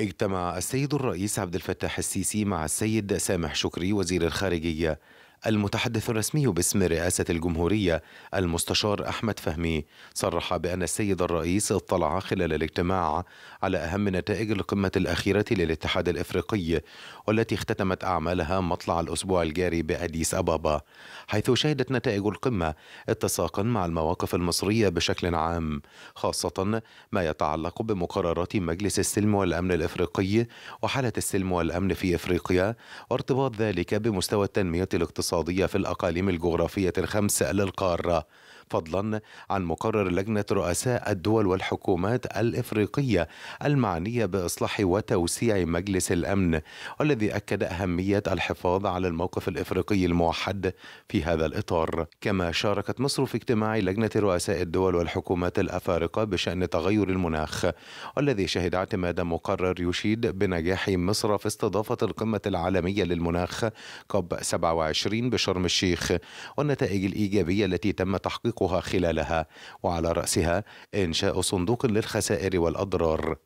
اجتمع السيد الرئيس عبد الفتاح السيسي مع السيد سامح شكري وزير الخارجية المتحدث الرسمي باسم رئاسة الجمهورية المستشار أحمد فهمي صرح بأن السيد الرئيس اطلع خلال الاجتماع على أهم نتائج القمة الأخيرة للاتحاد الإفريقي والتي اختتمت أعمالها مطلع الأسبوع الجاري بأديس أبابا حيث شهدت نتائج القمة اتساقا مع المواقف المصرية بشكل عام خاصة ما يتعلق بمقررات مجلس السلم والأمن الإفريقي وحالة السلم والأمن في إفريقيا وارتباط ذلك بمستوى التنمية الاقتصادية الاقتصادية في الأقاليم الجغرافية الخمس للقارة فضلا عن مقرر لجنة رؤساء الدول والحكومات الإفريقية المعنية بإصلاح وتوسيع مجلس الأمن والذي أكد أهمية الحفاظ على الموقف الإفريقي الموحد في هذا الإطار كما شاركت مصر في اجتماع لجنة رؤساء الدول والحكومات الأفارقة بشأن تغير المناخ والذي شهد اعتماد مقرر يشيد بنجاح مصر في استضافة القمة العالمية للمناخ كوب 27 بشرم الشيخ والنتائج الإيجابية التي تم تحقيقها تطبيقها خلالها وعلى رأسها إنشاء صندوق للخسائر والأضرار